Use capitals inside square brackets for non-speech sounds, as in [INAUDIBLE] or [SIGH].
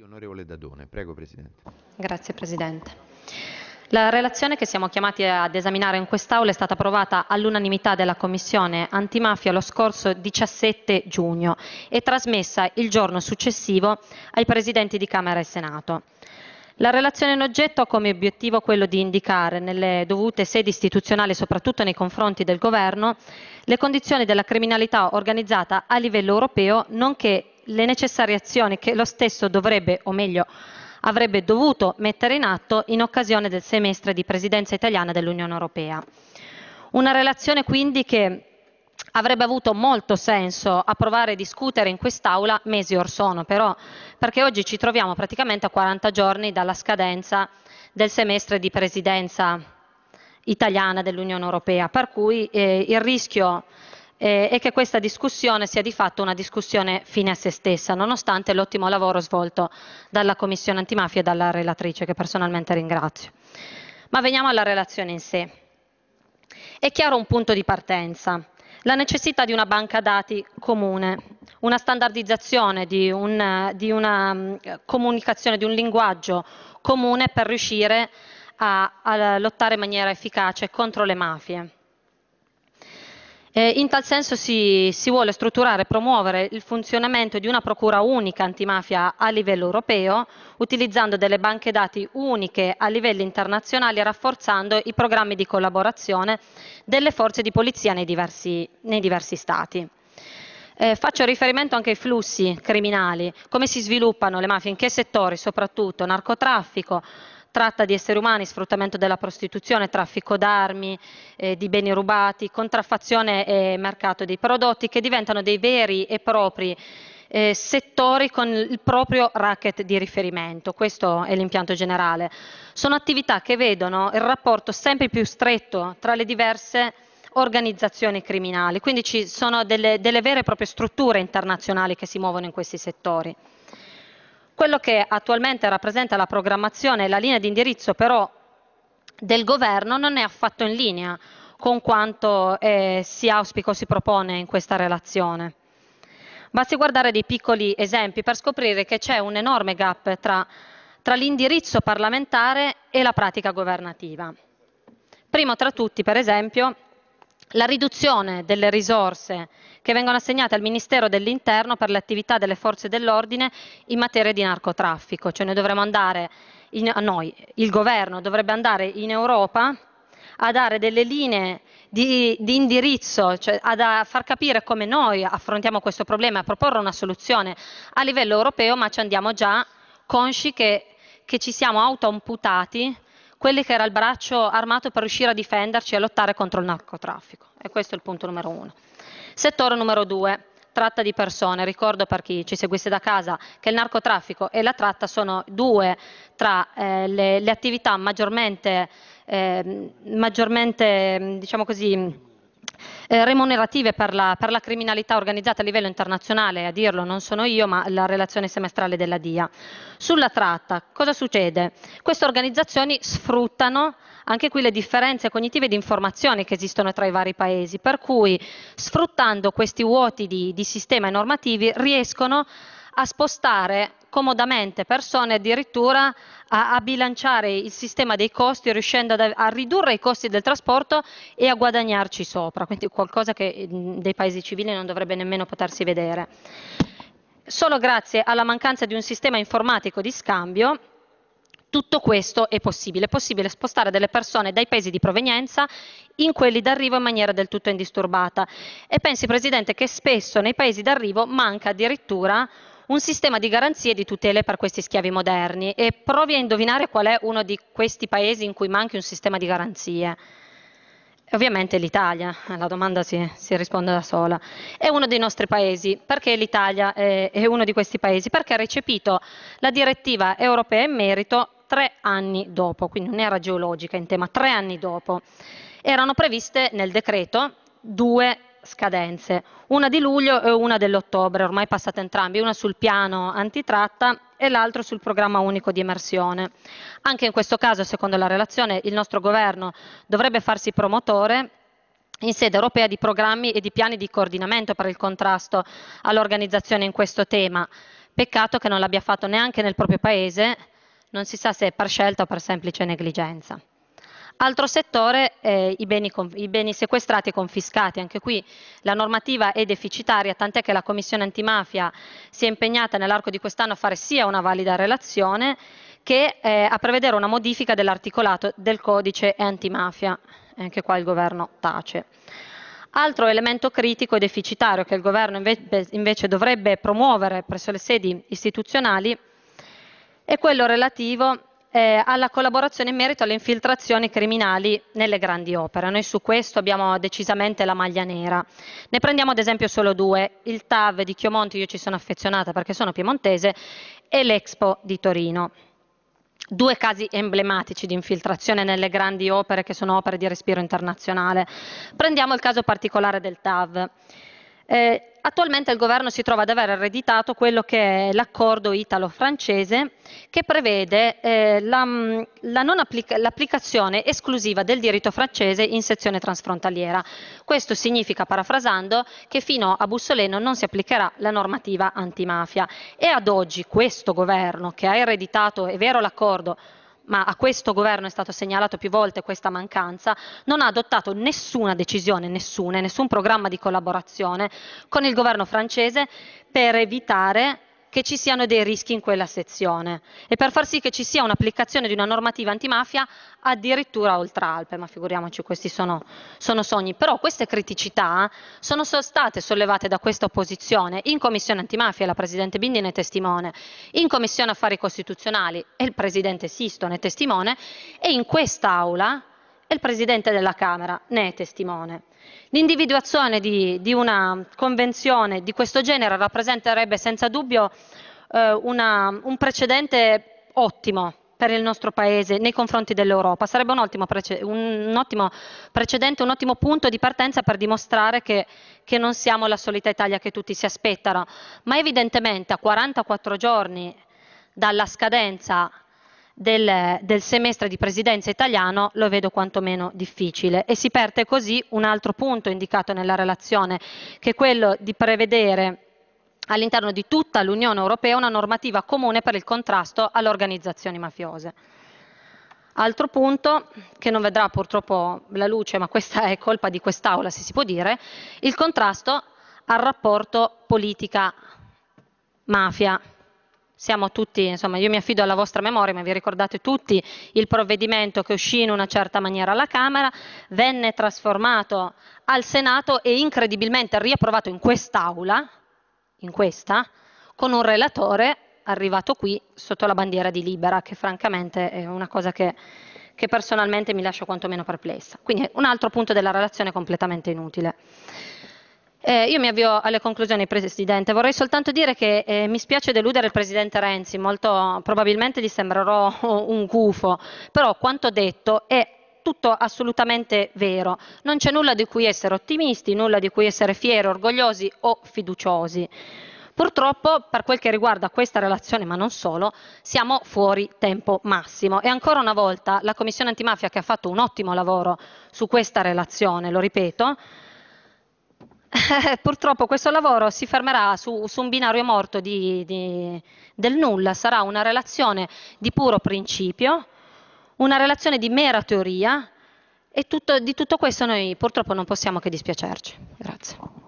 Onorevole Dadone, prego Presidente. Grazie Presidente. La relazione che siamo chiamati ad esaminare in quest'Aula è stata approvata all'unanimità della Commissione antimafia lo scorso 17 giugno e trasmessa il giorno successivo ai Presidenti di Camera e Senato. La relazione in oggetto ha come obiettivo quello di indicare nelle dovute sedi istituzionali, soprattutto nei confronti del Governo, le condizioni della criminalità organizzata a livello europeo, nonché le necessarie azioni che lo stesso dovrebbe, o meglio, avrebbe dovuto mettere in atto in occasione del semestre di presidenza italiana dell'Unione Europea. Una relazione quindi che avrebbe avuto molto senso approvare e discutere in quest'Aula mesi or sono, però, perché oggi ci troviamo praticamente a 40 giorni dalla scadenza del semestre di presidenza italiana dell'Unione Europea, per cui eh, il rischio eh, e che questa discussione sia di fatto una discussione fine a se stessa, nonostante l'ottimo lavoro svolto dalla Commissione antimafia e dalla relatrice, che personalmente ringrazio. Ma veniamo alla relazione in sé. È chiaro un punto di partenza, la necessità di una banca dati comune, una standardizzazione di, un, di una mm, comunicazione, di un linguaggio comune per riuscire a, a lottare in maniera efficace contro le mafie. Eh, in tal senso si, si vuole strutturare e promuovere il funzionamento di una procura unica antimafia a livello europeo, utilizzando delle banche dati uniche a livelli internazionali e rafforzando i programmi di collaborazione delle forze di polizia nei diversi, nei diversi stati. Eh, faccio riferimento anche ai flussi criminali, come si sviluppano le mafie, in che settori, soprattutto narcotraffico, tratta di esseri umani, sfruttamento della prostituzione, traffico d'armi, eh, di beni rubati, contraffazione e mercato dei prodotti che diventano dei veri e propri eh, settori con il proprio racket di riferimento. Questo è l'impianto generale. Sono attività che vedono il rapporto sempre più stretto tra le diverse organizzazioni criminali, quindi ci sono delle, delle vere e proprie strutture internazionali che si muovono in questi settori. Quello che attualmente rappresenta la programmazione e la linea di indirizzo però del governo non è affatto in linea con quanto eh, si auspica o si propone in questa relazione. Basti guardare dei piccoli esempi per scoprire che c'è un enorme gap tra, tra l'indirizzo parlamentare e la pratica governativa. Primo tra tutti, per esempio, la riduzione delle risorse che vengono assegnate al Ministero dell'Interno per le attività delle forze dell'ordine in materia di narcotraffico, cioè noi dovremmo andare, in, noi, il governo dovrebbe andare in Europa a dare delle linee di, di indirizzo, cioè a far capire come noi affrontiamo questo problema, a proporre una soluzione a livello europeo, ma ci andiamo già consci che, che ci siamo autoamputati quelli che era il braccio armato per riuscire a difenderci e a lottare contro il narcotraffico. E questo è il punto numero uno. Settore numero due, tratta di persone. Ricordo per chi ci seguisse da casa che il narcotraffico e la tratta sono due tra eh, le, le, attività maggiormente, eh, maggiormente diciamo così, eh, remunerative per la, per la, criminalità organizzata a livello internazionale, a dirlo non sono io, ma la relazione semestrale della DIA. Sulla tratta, cosa succede? Queste organizzazioni sfruttano anche qui le differenze cognitive di informazione che esistono tra i vari paesi, per cui sfruttando questi vuoti di, di sistema e normativi riescono a spostare comodamente persone addirittura a, a bilanciare il sistema dei costi riuscendo a, a ridurre i costi del trasporto e a guadagnarci sopra, quindi qualcosa che dei paesi civili non dovrebbe nemmeno potersi vedere. Solo grazie alla mancanza di un sistema informatico di scambio tutto questo è possibile. È possibile spostare delle persone dai paesi di provenienza in quelli d'arrivo in maniera del tutto indisturbata. E pensi, Presidente, che spesso nei paesi d'arrivo manca addirittura un sistema di garanzie e di tutele per questi schiavi moderni e provi a indovinare qual è uno di questi paesi in cui manchi un sistema di garanzie. Ovviamente l'Italia, eh, la domanda si, si, risponde da sola. È uno dei nostri paesi. Perché l'Italia è, è uno di questi paesi? Perché ha recepito la direttiva europea in merito tre anni dopo, quindi un'era geologica in tema, tre anni dopo. Erano previste nel decreto due scadenze, una di luglio e una dell'ottobre, ormai passate entrambi, una sul piano antitratta e l'altro sul programma unico di immersione. Anche in questo caso, secondo la relazione, il nostro governo dovrebbe farsi promotore in sede europea di programmi e di piani di coordinamento per il contrasto all'organizzazione in questo tema. Peccato che non l'abbia fatto neanche nel proprio Paese, non si sa se per scelta o per semplice negligenza. Altro settore, eh, i, beni, i, beni sequestrati e confiscati. Anche qui la normativa è deficitaria, tant'è che la Commissione antimafia si è impegnata nell'arco di quest'anno a fare sia una valida relazione che eh, a prevedere una modifica dell'articolato del codice antimafia. Anche qua il governo tace. Altro elemento critico e deficitario che il governo inve invece dovrebbe promuovere presso le sedi istituzionali è quello relativo eh, alla collaborazione in merito alle infiltrazioni criminali nelle grandi opere. Noi su questo abbiamo decisamente la maglia nera. Ne prendiamo ad esempio solo due, il TAV di Chiomonte, io ci sono affezionata perché sono piemontese, e l'Expo di Torino. Due casi emblematici di infiltrazione nelle grandi opere che sono opere di respiro internazionale. Prendiamo il caso particolare del TAV. Eh, attualmente il governo si trova ad aver ereditato quello che è l'accordo italo-francese che prevede eh, la, mm, la applica- l'applicazione esclusiva del diritto francese in sezione transfrontaliera. Questo significa, parafrasando, che fino a Bussoleno non si applicherà la normativa antimafia e ad oggi questo governo che ha ereditato, è vero l'accordo, ma a questo governo è stato segnalato più volte questa mancanza, non ha adottato nessuna decisione, nessuna, nessun programma di collaborazione con il governo francese per evitare che ci siano dei rischi in quella sezione e per far sì che ci sia un'applicazione di una normativa antimafia addirittura oltre Alpe, ma figuriamoci questi sono, sono sogni. Però queste criticità sono state sollevate da questa opposizione in Commissione antimafia, la Presidente Bindi ne è testimone, in Commissione Affari Costituzionali e il Presidente Sisto ne è testimone e in quest'Aula e il Presidente della Camera ne è testimone. L'individuazione di, di, una convenzione di questo genere rappresenterebbe senza dubbio eh, una, un precedente ottimo per il nostro Paese nei confronti dell'Europa. Sarebbe un ottimo, un ottimo, precedente, un ottimo punto di partenza per dimostrare che, che, non siamo la solita Italia che tutti si aspettano. Ma evidentemente a 44 giorni dalla scadenza del, del semestre di presidenza italiano lo vedo quantomeno difficile e si perde così un altro punto indicato nella relazione, che è quello di prevedere all'interno di tutta l'Unione Europea una normativa comune per il contrasto alle organizzazioni mafiose. Altro punto, che non vedrà purtroppo la luce, ma questa è colpa di quest'Aula, se si può dire, il contrasto al rapporto politica-mafia siamo tutti, insomma, io mi affido alla vostra memoria, ma vi ricordate tutti il provvedimento che uscì in una certa maniera alla Camera, venne trasformato al Senato e incredibilmente riapprovato in quest'Aula, in questa, con un relatore arrivato qui sotto la bandiera di Libera, che francamente è una cosa che, che personalmente mi lascia quantomeno perplessa. Quindi un altro punto della relazione completamente inutile. Eh, io mi avvio alle conclusioni, Presidente. Vorrei soltanto dire che eh, mi spiace deludere il Presidente Renzi, molto probabilmente gli sembrerò [LAUGHS] un gufo, però quanto detto è tutto assolutamente vero. Non c'è nulla di cui essere ottimisti, nulla di cui essere fieri, orgogliosi o fiduciosi. Purtroppo, per quel che riguarda questa relazione, ma non solo, siamo fuori tempo massimo e ancora una volta la Commissione antimafia che ha fatto un ottimo lavoro su questa relazione, lo ripeto, [LAUGHS] Purtroppo questo lavoro si fermerà su, su un binario morto di, di, del nulla, sarà una relazione di puro principio, una relazione di mera teoria e tutto, di tutto questo noi purtroppo non possiamo che dispiacerci. Grazie.